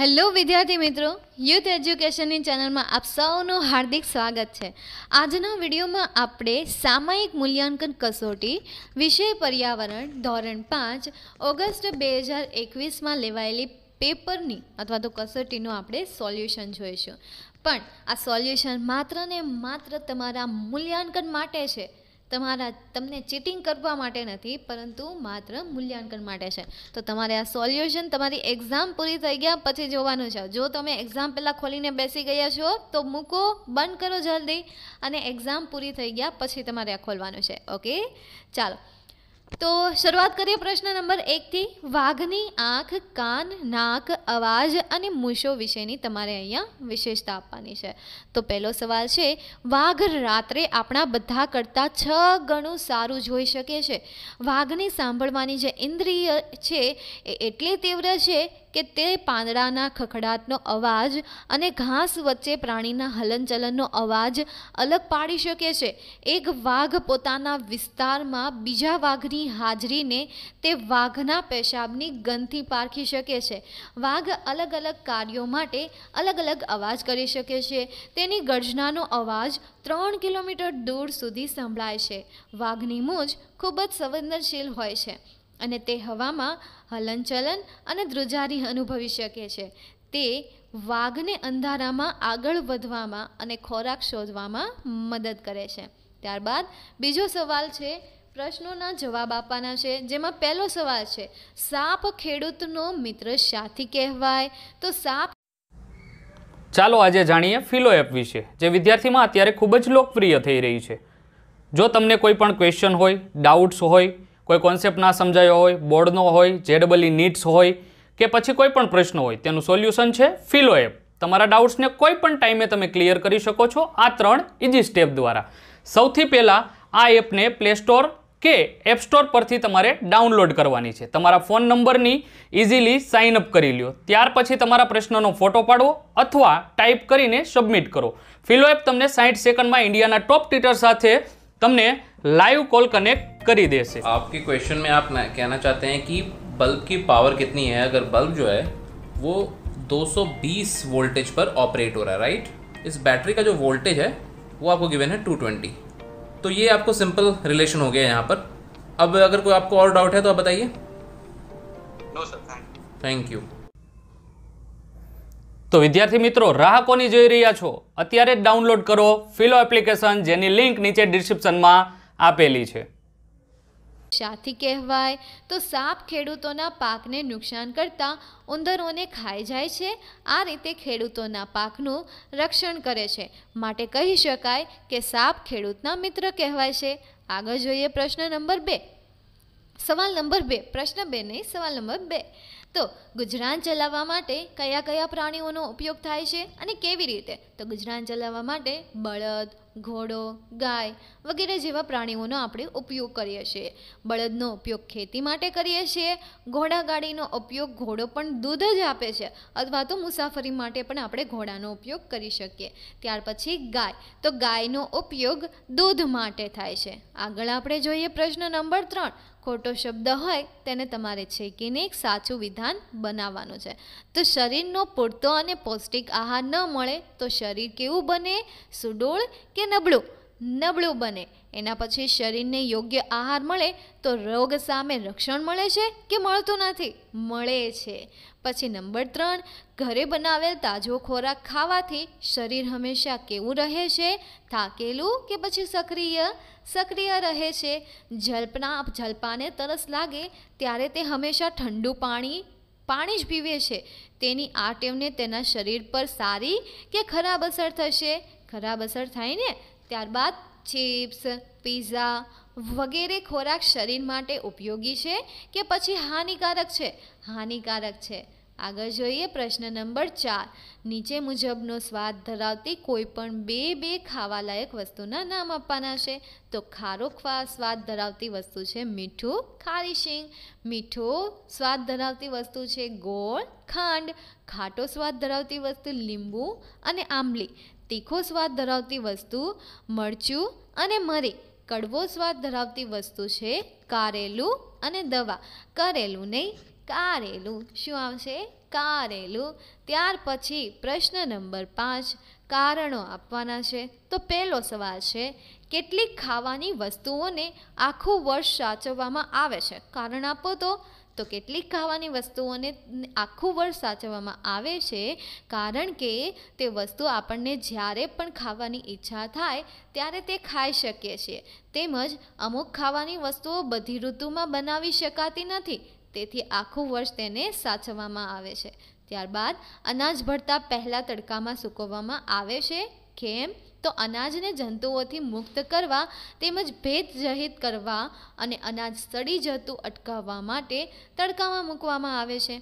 hello વિદ્યાર્થી મિત્રો youth એજ્યુકેશનની ચેનલમાં આપ સૌનું હાર્દિક સ્વાગત છે આજના વિડીયોમાં આપણે સામાયિક મૂલ્યાંકન કસોટી વિષય પર્યાવરણ ધોરણ પાંચ ઓગસ્ટ બે હજાર એકવીસમાં લેવાયેલી પેપરની અથવા તો કસોટીનું આપણે સોલ્યુશન જોઈશું પણ આ સોલ્યુશન માત્ર ને માત્ર તમારા મૂલ્યાંકન માટે છે તમારા તમને ચીટિંગ કરવા માટે નથી પરંતુ માત્ર મૂલ્યાંકન માટે છે તો તમારે આ સોલ્યુશન તમારી એક્ઝામ પૂરી થઈ ગયા પછી જોવાનું છે જો તમે એક્ઝામ પહેલાં ખોલીને બેસી ગયા છો તો મૂકો બંધ કરો જલ્દી અને એક્ઝામ પૂરી થઈ ગયા પછી તમારે આ ખોલવાનું છે ઓકે ચાલો તો શરૂઆત કરીએ પ્રશ્ન નંબર એકથી વાઘની આંખ કાન નાક અવાજ અને મૂછો વિશેની તમારે અહીંયા વિશેષતા આપવાની છે તો પહેલો સવાલ છે વાઘ રાત્રે આપણા બધા કરતાં છ ગણું સારું જોઈ શકે છે વાઘની સાંભળવાની જે ઇન્દ્રિય છે એ એટલી તીવ્ર છે કે તે પાંદડાના ખખડાટનો અવાજ અને ઘાસ વચ્ચે પ્રાણીના હલનચલનનો અવાજ અલગ પાડી શકે છે એક વાઘ પોતાના વિસ્તારમાં બીજા વાઘની હાજરીને તે વાઘના પેશાબની ગંધથી પારખી શકે છે વાઘ અલગ અલગ કાર્યો માટે અલગ અલગ અવાજ કરી શકે છે તેની ગર્જનાનો અવાજ ત્રણ કિલોમીટર દૂર સુધી સંભળાય છે વાઘની મૂજ ખૂબ જ સંવેદનશીલ હોય છે અને તે હવામાં હલનચલન અને ધ્રુજારી અનુભવી શકે છે તે વાઘને અંધારામાં આગળ વધવામાં અને ખોરાક શોધવામાં મદદ કરે છે ત્યારબાદ બીજો સવાલ છે પ્રશ્નોના જવાબ આપવાના છે જેમાં પહેલો સવાલ છે સાપ ખેડૂતનો મિત્ર સાથી કહેવાય તો સાપ ચાલો આજે જાણીએ ફિલો એપ વિશે જે વિદ્યાર્થીમાં અત્યારે ખૂબ જ લોકપ્રિય થઈ રહી છે જો તમને કોઈ પણ ક્વેશ્ચન હોય ડાઉટ્સ હોય કોઈ કોન્સેપ્ટ ના સમજાયો હોય બોર્ડનો હોય જેડબલી નીટ્સ હોય કે પછી કોઈ પણ પ્રશ્ન હોય તેનું સોલ્યુશન છે ફિલો એપ તમારા ડાઉટ્સને કોઈ પણ ટાઈમે તમે ક્લિયર કરી શકો છો આ ત્રણ ઇઝી સ્ટેપ દ્વારા સૌથી પહેલાં આ એપને પ્લે સ્ટોર કે એપ સ્ટોર પરથી તમારે ડાઉનલોડ કરવાની છે તમારા ફોન નંબરની ઇઝીલી સાઇન અપ કરી લ્યો ત્યાર પછી તમારા પ્રશ્નનો ફોટો પાડવો અથવા ટાઈપ કરીને સબમિટ કરો ફિલો એપ તમને સાઠ સેકન્ડમાં ઇન્ડિયાના ટોપ ટ્વિટર સાથે તમને લાઈવ કોલ કનેક્ટ कर ही કરી से आपके क्वेश्चन में आप कहना चाहते हैं कि बल्ब की पावर कितनी है अगर बल्ब जो है वो 220 वोल्टेज पर ऑपरेट हो रहा है राइट इस बैटरी का जो वोल्टेज है वो आपको गिवन है 220 तो ये आपको सिंपल रिलेशन हो गया यहाँ पर अब अगर कोई आपको और डाउट है तो आप बताइए नो सर थैंक यू तो विद्यार्थी मित्रों राह को રાહ रिया छो अत्य डाउनलॉड करो फिलो एप्लिकेशन जेनी लिंक नीचे જેની में आपेली है શાથી કહેવાય તો સાપ ખેડૂતોના પાકને નુકસાન કરતાં ઉંદરોને ખાઈ જાય છે આ રીતે ખેડૂતોના પાકનું રક્ષણ કરે છે માટે કહી શકાય કે સાપ ખેડૂતના મિત્ર કહેવાય છે આગળ જોઈએ પ્રશ્ન નંબર બે સવાલ નંબર બે પ્રશ્ન બે નહીં સવાલ નંબર બે તો ગુજરાન ચલાવવા માટે કયા કયા પ્રાણીઓનો ઉપયોગ થાય છે અને કેવી રીતે તો ગુજરાન ચલાવવા માટે બળદ ઘોડો ગાય વગેરે જેવા પ્રાણીઓનો આપણે ઉપયોગ કરીએ છીએ બળદનો ઉપયોગ ખેતી માટે કરીએ છીએ ઘોડાગાડીનો ઉપયોગ ઘોડો પણ દૂધ જ આપે છે અથવા તો મુસાફરી માટે પણ આપણે ઘોડાનો ઉપયોગ કરી શકીએ ત્યાર પછી ગાય તો ગાયનો ઉપયોગ દૂધ માટે થાય છે આગળ આપણે જોઈએ પ્રશ્ન નંબર ત્રણ ખોટો શબ્દ હોય તેને તમારે છેકીને એક સાચું વિધાન બનાવવાનું છે તો શરીરનો પૂરતો અને પૌષ્ટિક આહાર ન મળે તો શરીર કેવું બને સુડોળ કે નબળું નબળું બને એના પછી શરીરને યોગ્ય આહાર મળે તો રોગ સામે રક્ષણ મળે છે કે મળતું નથી મળે છે પછી નંબર ત્રણ ઘરે બનાવેલ તાજો ખોરાક ખાવાથી શરીર હંમેશા કેવું રહે છે થાકેલું કે પછી સક્રિય સક્રિય રહે છે જલ્પના જલપાને તરસ લાગે ત્યારે તે હંમેશા ઠંડુ પાણી પાણી જ પીવે છે તેની આ ટેવને તેના શરીર પર સારી કે ખરાબ અસર થશે ખરાબ અસર થાય ને ત્યારબાદ ચિપ્સ પીઝા વગેરે ખોરાક શરીર માટે ઉપયોગી છે કે પછી હાનિકારક છે હાનિકારક છે આગળ જોઈએ પ્રશ્ન નંબર ચાર નીચે મુજબનો સ્વાદ ધરાવતી કોઈ પણ બે બે ખાવાલાયક વસ્તુના નામ આપવાના છે તો ખારો ખવા સ્વાદ ધરાવતી વસ્તુ છે મીઠું ખારી શીંગ મીઠું સ્વાદ ધરાવતી વસ્તુ છે ગોળ ખાંડ ખાટો સ્વાદ ધરાવતી વસ્તુ લીંબુ અને આંબલી તીખો સ્વાદ ધરાવતી વસ્તુ મરચું અને મરી કડવો સ્વાદ ધરાવતી વસ્તુ છે કારેલું અને દવા કરેલું નહીં કારેલું શું આવશે કારેલું ત્યાર પછી પ્રશ્ન નંબર પાંચ કારણો આપવાના છે તો પહેલો સવાલ છે કેટલીક ખાવાની વસ્તુઓને આખું વર્ષ સાચવવામાં આવે છે કારણ આપો તો તો કેટલીક ખાવાની વસ્તુઓને આખું વર્ષ સાચવવામાં આવે છે કારણ કે તે વસ્તુ આપણને જ્યારે પણ ખાવાની ઈચ્છા થાય ત્યારે તે ખાઈ શકીએ છીએ તેમજ અમુક ખાવાની વસ્તુઓ બધી ઋતુમાં બનાવી શકાતી નથી તેથી આખું વર્ષ તેને સાચવવામાં આવે છે ત્યારબાદ અનાજ ભરતા પહેલાં તડકામાં સૂકવવામાં આવે છે કેમ તો અનાજને જંતુઓથી મુક્ત કરવા તેમજ ભેદ રહિત કરવા અને અનાજ સડી જતું અટકાવવા માટે તડકામાં મૂકવામાં આવે છે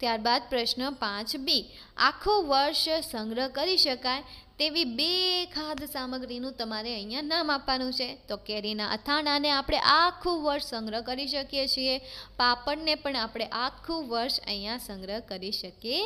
ત્યારબાદ પ્રશ્ન પાંચ બી આખું વર્ષ સંગ્રહ કરી શકાય તેવી બે ખાદ્ય સામગ્રીનું તમારે અહીંયા નામ આપવાનું છે તો કેરીના અથાણાને આપણે આખું વર્ષ સંગ્રહ કરી શકીએ છીએ પાપડને પણ આપણે આખું વર્ષ અહીંયા સંગ્રહ કરી શકીએ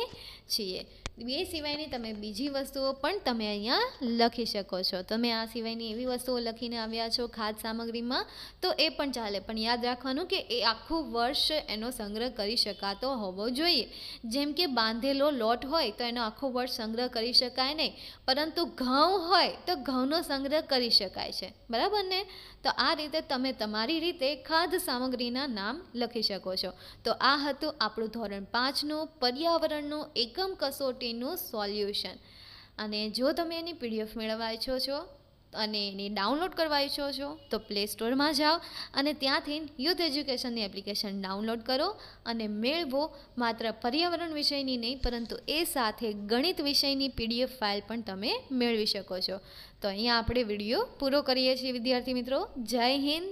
છીએ એ સિવાયની તમે બીજી વસ્તુઓ પણ તમે અહીંયા લખી શકો છો તમે આ સિવાયની એવી વસ્તુઓ લખીને આવ્યા છો ખાદ્ય સામગ્રીમાં તો એ પણ ચાલે પણ યાદ રાખવાનું કે એ આખું વર્ષ એનો સંગ્રહ કરી શકાતો હોવો જોઈએ જેમ કે બાંધેલો લોટ હોય તો એનો આખો વર્ષ સંગ્રહ કરી શકાય નહીં પરંતુ ઘઉં હોય તો ઘઉંનો સંગ્રહ કરી શકાય છે બરાબર ને તો આ રીતે તમે તમારી રીતે ખાદ્ય સામગ્રીના નામ લખી શકો છો તો આ હતું આપણું ધોરણ પાંચનું પર્યાવરણનું એકમ કસોટી તેનું સોલ્યુશન અને જો તમે એની પીડીએફ મેળવવા ઈચ્છો છો અને એને ડાઉનલોડ કરવા ઈચ્છો છો તો પ્લે સ્ટોરમાં જાઓ અને ત્યાંથી યુથ એજ્યુકેશનની એપ્લિકેશન ડાઉનલોડ કરો અને મેળવો માત્ર પર્યાવરણ વિષયની નહીં પરંતુ એ સાથે ગણિત વિષયની પીડીએફ ફાઇલ પણ તમે મેળવી શકો છો તો અહીંયા આપણે વિડીયો પૂરો કરીએ છીએ વિદ્યાર્થી મિત્રો જય હિન્દ